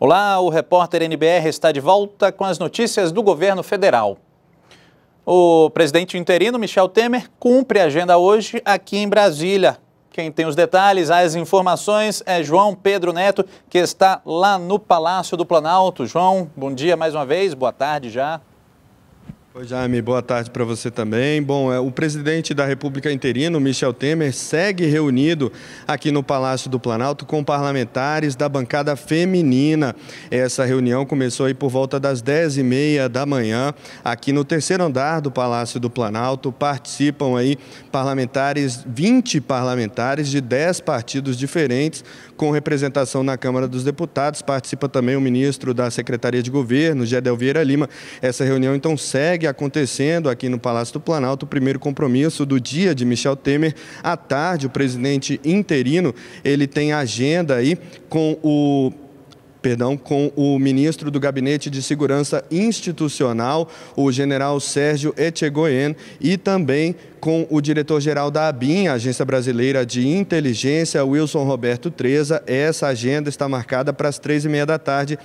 Olá, o repórter NBR está de volta com as notícias do governo federal. O presidente interino Michel Temer cumpre a agenda hoje aqui em Brasília. Quem tem os detalhes, as informações é João Pedro Neto, que está lá no Palácio do Planalto. João, bom dia mais uma vez, boa tarde já. Oi, Jaime, boa tarde para você também. Bom, é, o presidente da República interino, Michel Temer, segue reunido aqui no Palácio do Planalto com parlamentares da bancada feminina. Essa reunião começou aí por volta das 10h30 da manhã, aqui no terceiro andar do Palácio do Planalto. Participam aí parlamentares, 20 parlamentares de 10 partidos diferentes, com representação na Câmara dos Deputados. Participa também o ministro da Secretaria de Governo, Gedel Vieira Lima. Essa reunião, então, segue acontecendo aqui no Palácio do Planalto. O primeiro compromisso do dia de Michel Temer. À tarde, o presidente interino, ele tem agenda aí com o perdão, com o ministro do Gabinete de Segurança Institucional, o general Sérgio Etchegoyen, e também com o diretor-geral da ABIN, Agência Brasileira de Inteligência, Wilson Roberto Treza. Essa agenda está marcada para as três e meia da tarde,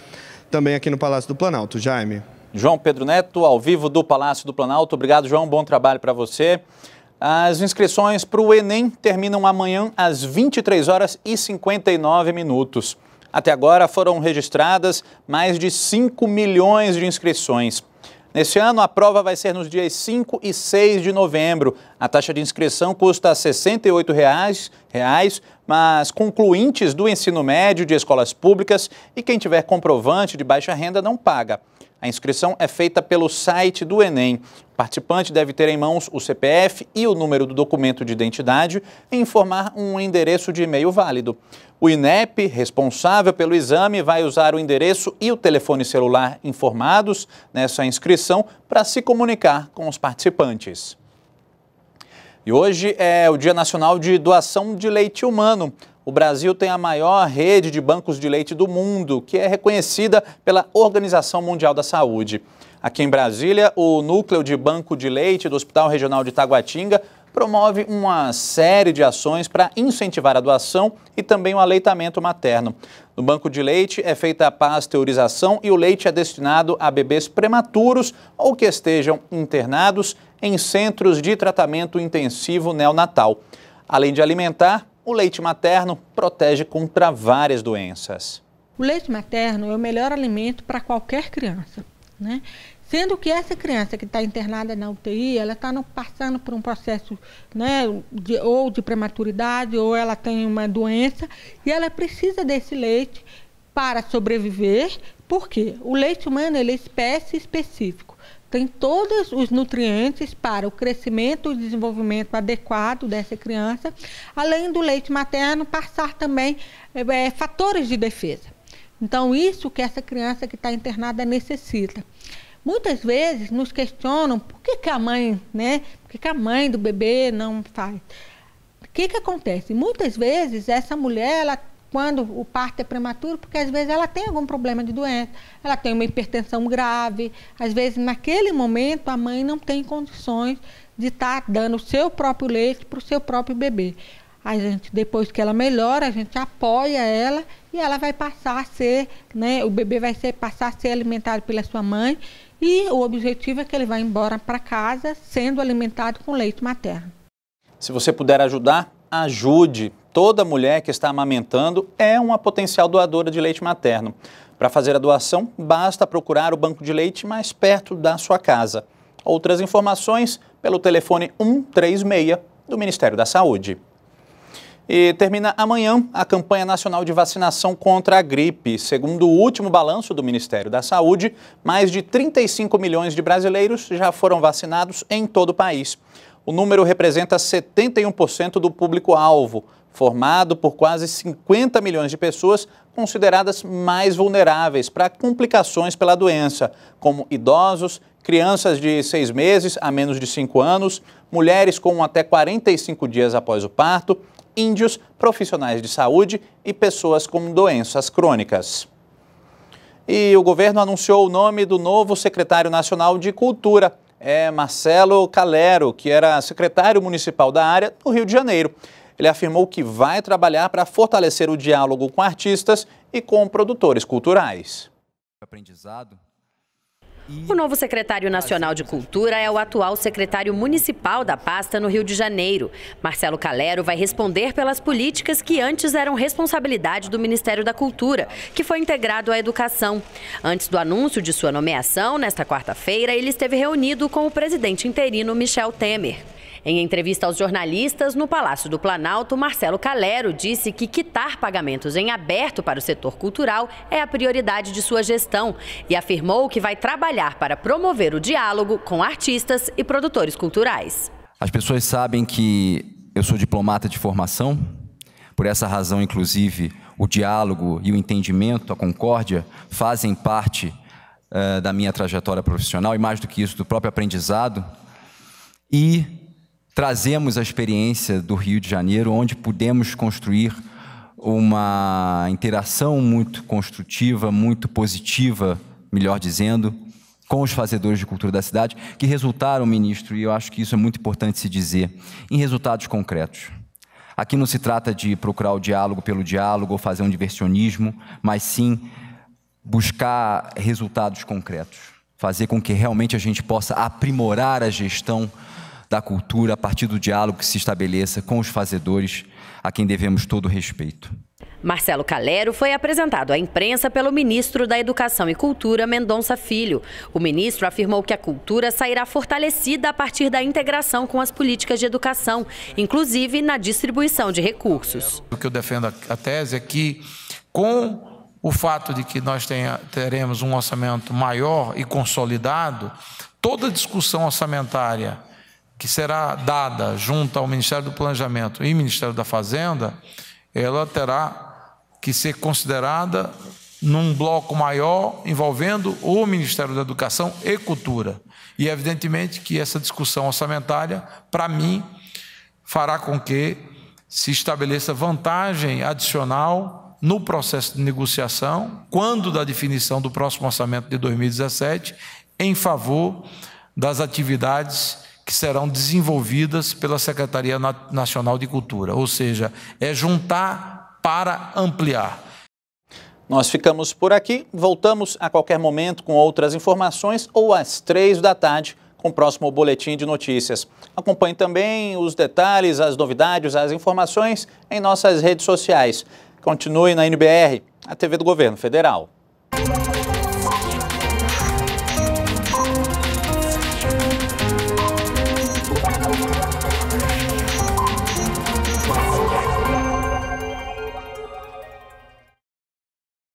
também aqui no Palácio do Planalto. Jaime. João Pedro Neto, ao vivo do Palácio do Planalto. Obrigado, João. Bom trabalho para você. As inscrições para o Enem terminam amanhã às 23 horas e 59 minutos. Até agora foram registradas mais de 5 milhões de inscrições. Neste ano, a prova vai ser nos dias 5 e 6 de novembro. A taxa de inscrição custa R$ 68,00, reais, mas concluintes do ensino médio de escolas públicas e quem tiver comprovante de baixa renda não paga. A inscrição é feita pelo site do Enem. O participante deve ter em mãos o CPF e o número do documento de identidade e informar um endereço de e-mail válido. O INEP, responsável pelo exame, vai usar o endereço e o telefone celular informados nessa inscrição para se comunicar com os participantes. E hoje é o Dia Nacional de Doação de Leite Humano. O Brasil tem a maior rede de bancos de leite do mundo, que é reconhecida pela Organização Mundial da Saúde. Aqui em Brasília, o Núcleo de Banco de Leite do Hospital Regional de Taguatinga promove uma série de ações para incentivar a doação e também o aleitamento materno. No banco de leite é feita a pasteurização e o leite é destinado a bebês prematuros ou que estejam internados em centros de tratamento intensivo neonatal. Além de alimentar, o leite materno protege contra várias doenças. O leite materno é o melhor alimento para qualquer criança, né? Sendo que essa criança que está internada na UTI, ela está passando por um processo né, de, ou de prematuridade, ou ela tem uma doença, e ela precisa desse leite para sobreviver, porque o leite humano ele é espécie específica tem todos os nutrientes para o crescimento e desenvolvimento adequado dessa criança, além do leite materno passar também é, fatores de defesa. Então, isso que essa criança que está internada necessita. Muitas vezes nos questionam por que, que a mãe, né? Por que, que a mãe do bebê não faz? O que, que acontece? Muitas vezes essa mulher ela quando o parto é prematuro, porque às vezes ela tem algum problema de doença, ela tem uma hipertensão grave, às vezes naquele momento a mãe não tem condições de estar tá dando o seu próprio leite para o seu próprio bebê. A gente, depois que ela melhora, a gente apoia ela e ela vai passar a ser, né, o bebê vai ser, passar a ser alimentado pela sua mãe e o objetivo é que ele vá embora para casa sendo alimentado com leite materno. Se você puder ajudar, ajude. Toda mulher que está amamentando é uma potencial doadora de leite materno. Para fazer a doação, basta procurar o banco de leite mais perto da sua casa. Outras informações pelo telefone 136 do Ministério da Saúde. E termina amanhã a campanha nacional de vacinação contra a gripe. Segundo o último balanço do Ministério da Saúde, mais de 35 milhões de brasileiros já foram vacinados em todo o país. O número representa 71% do público-alvo, formado por quase 50 milhões de pessoas consideradas mais vulneráveis para complicações pela doença, como idosos, crianças de 6 meses a menos de 5 anos, mulheres com até 45 dias após o parto, índios, profissionais de saúde e pessoas com doenças crônicas. E o governo anunciou o nome do novo secretário nacional de Cultura é Marcelo Calero, que era secretário municipal da área no Rio de Janeiro. Ele afirmou que vai trabalhar para fortalecer o diálogo com artistas e com produtores culturais. Aprendizado o novo secretário ah, nacional de Cultura é o atual secretário municipal da pasta no Rio de Janeiro. Marcelo Calero vai responder pelas políticas que antes eram responsabilidade do Ministério da Cultura, que foi integrado à Educação. Antes do anúncio de sua nomeação, nesta quarta-feira, ele esteve reunido com o presidente interino Michel Temer. Em entrevista aos jornalistas no Palácio do Planalto, Marcelo Calero disse que quitar pagamentos em aberto para o setor cultural é a prioridade de sua gestão e afirmou que vai trabalhar para promover o diálogo com artistas e produtores culturais. As pessoas sabem que eu sou diplomata de formação, por essa razão, inclusive, o diálogo e o entendimento, a concórdia, fazem parte uh, da minha trajetória profissional e, mais do que isso, do próprio aprendizado. E trazemos a experiência do Rio de Janeiro, onde pudemos construir uma interação muito construtiva, muito positiva, melhor dizendo, com os fazedores de cultura da cidade, que resultaram, ministro, e eu acho que isso é muito importante se dizer, em resultados concretos. Aqui não se trata de procurar o diálogo pelo diálogo ou fazer um diversionismo, mas sim buscar resultados concretos, fazer com que realmente a gente possa aprimorar a gestão da cultura a partir do diálogo que se estabeleça com os fazedores, a quem devemos todo respeito. Marcelo Calero foi apresentado à imprensa pelo ministro da Educação e Cultura, Mendonça Filho. O ministro afirmou que a cultura sairá fortalecida a partir da integração com as políticas de educação, inclusive na distribuição de recursos. O que eu defendo a tese é que, com o fato de que nós tenha, teremos um orçamento maior e consolidado, toda discussão orçamentária que será dada junto ao Ministério do Planejamento e Ministério da Fazenda, ela terá que ser considerada num bloco maior envolvendo o Ministério da Educação e Cultura. E evidentemente que essa discussão orçamentária, para mim, fará com que se estabeleça vantagem adicional no processo de negociação, quando da definição do próximo orçamento de 2017, em favor das atividades que serão desenvolvidas pela Secretaria Nacional de Cultura, ou seja, é juntar para ampliar. Nós ficamos por aqui, voltamos a qualquer momento com outras informações ou às três da tarde com o próximo boletim de notícias. Acompanhe também os detalhes, as novidades, as informações em nossas redes sociais. Continue na NBR, a TV do Governo Federal.